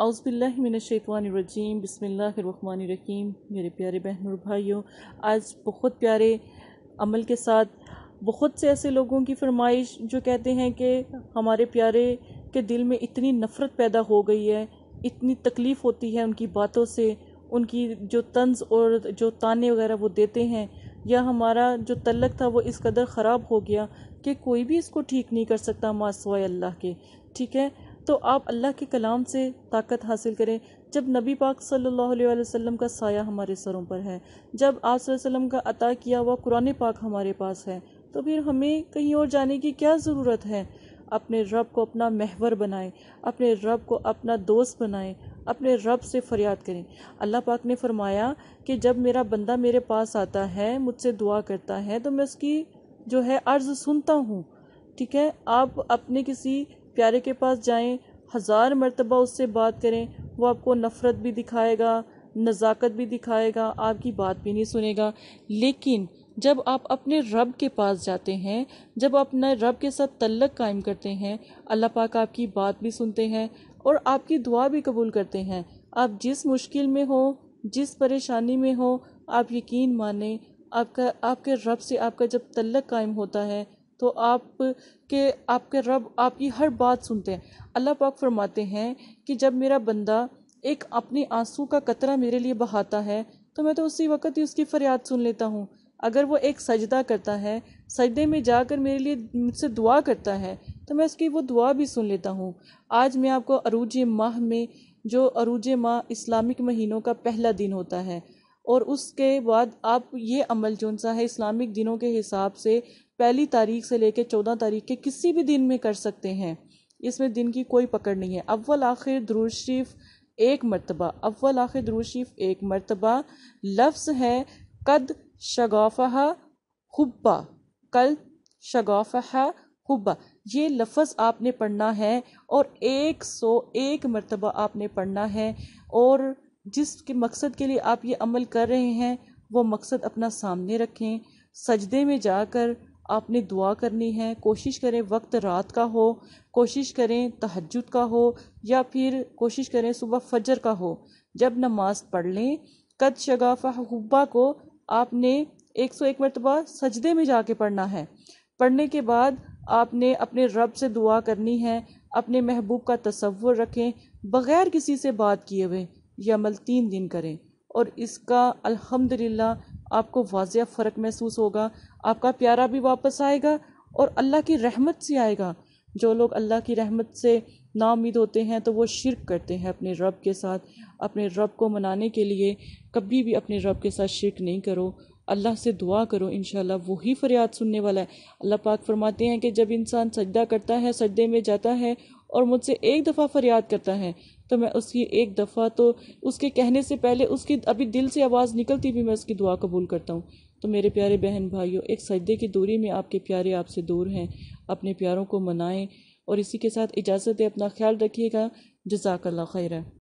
अउज़बिल्लिमिनशैतवानरजीम बसमीम मेरे प्यारे बहन और भाइयों आज बहुत प्यारे अमल के साथ बहुत से ऐसे लोगों की फरमाइश जो कहते हैं कि हमारे प्यारे के दिल में इतनी नफ़रत पैदा हो गई है इतनी तकलीफ़ होती है उनकी बातों से उनकी जो तंज और जो ताने वगैरह वो देते हैं या हमारा जो तलक था वो इस कदर ख़राब हो गया कि कोई भी इसको ठीक नहीं कर सकता मासवा अल्लाह के ठीक है तो आप अल्लाह के कलाम से ताकत हासिल करें जब नबी पाक सल्लल्लाहु अलैहि वसल्लम का साया हमारे सरों पर है जब आप वसल्लम का अता किया हुआ कुरान पाक हमारे पास है तो फिर हमें कहीं और जाने की क्या ज़रूरत है अपने रब को अपना महवर बनाएं अपने रब को अपना दोस्त बनाएं अपने रब से फरियाद करें अल्लाह पाक ने फरमाया कि जब मेरा बंदा मेरे पास आता है मुझसे दुआ करता है तो मैं उसकी जो है अर्ज़ सुनता हूँ ठीक है आप अपने किसी प्यारे के पास जाएं हज़ार मरतबा उससे बात करें वो आपको नफ़रत भी दिखाएगा नज़ाकत भी दिखाएगा आपकी बात भी नहीं सुनेगा लेकिन जब आप अपने रब के पास जाते हैं जब अपने रब के साथ तल्लक कायम करते हैं अल्लाह पाक आपकी बात भी सुनते हैं और आपकी दुआ भी कबूल करते हैं आप जिस मुश्किल में हो जिस परेशानी में हो आप यकीन माने आपका आपके रब से आपका जब तल्लक कायम होता है तो आप के आपके रब आपकी हर बात सुनते हैं अल्लाह पाक फरमाते हैं कि जब मेरा बंदा एक अपने आंसू का कतरा मेरे लिए बहाता है तो मैं तो उसी वक्त ही उसकी फरियाद सुन लेता हूँ अगर वो एक सजदा करता है सजदे में जाकर मेरे लिए मुझसे दुआ करता है तो मैं उसकी वो दुआ भी सुन लेता हूँ आज मैं आपको अरूज माह में जो अरूज माह इस्लामिक महीनों का पहला दिन होता है और उसके बाद आप ये अमल जो सा है इस्लामिक दिनों के हिसाब से पहली तारीख से लेकर चौदह तारीख के किसी भी दिन में कर सकते हैं इसमें दिन की कोई पकड़ नहीं है अव्वल आखिर दरूज एक मरतबा अव्वल आखिर द्रूशरीफ़ एक मरतबा लफ्ज़ है कद शगाफ़ा हुब्बा कल शगाफ़ा हुब्बा ये लफ्ज़ आपने पढ़ना है और एक सौ एक मरतबा आपने पढ़ना है और जिसके मकसद के लिए आप ये अमल कर रहे हैं वो मकसद अपना सामने रखें सजदे में जाकर आपने दुआ करनी है कोशिश करें वक्त रात का हो कोशिश करें तहजद का हो या फिर कोशिश करें सुबह फजर का हो जब नमाज पढ़ लें कद शगाफ़ा हुब्बा को आपने एक सौ एक मरतबा सजदे में जाके पढ़ना है पढ़ने के बाद आपने अपने रब से दुआ करनी है अपने महबूब का तस्वुर रखें बग़ैर किसी से बात किए हुए या अमल तीन दिन करें और इसका अल्हम्दुलिल्लाह आपको वाजह फ़र्क महसूस होगा आपका प्यारा भी वापस आएगा और अल्लाह की रहमत से आएगा जो लोग अल्लाह की रहमत से नाउमीद होते हैं तो वो शिरक करते हैं अपने रब के साथ अपने रब को मनाने के लिए कभी भी अपने रब के साथ शिरक नहीं करो अल्लाह से दुआ करो इन वही फरियाद सुनने वाला है अल्लाह पाक फरमाते हैं कि जब इंसान सजदा करता है सजदे में जाता है और मुझसे एक दफ़ा फरियाद करता है तो मैं उसकी एक दफ़ा तो उसके कहने से पहले उसकी अभी दिल से आवाज़ निकलती भी मैं उसकी दुआ कबूल करता हूँ तो मेरे प्यारे बहन भाइयों एक सजदे की दूरी में आपके प्यारे आपसे दूर हैं अपने प्यारों को मनाएं और इसी के साथ इजाज़त है अपना ख्याल रखिएगा जजाकल्ला खैर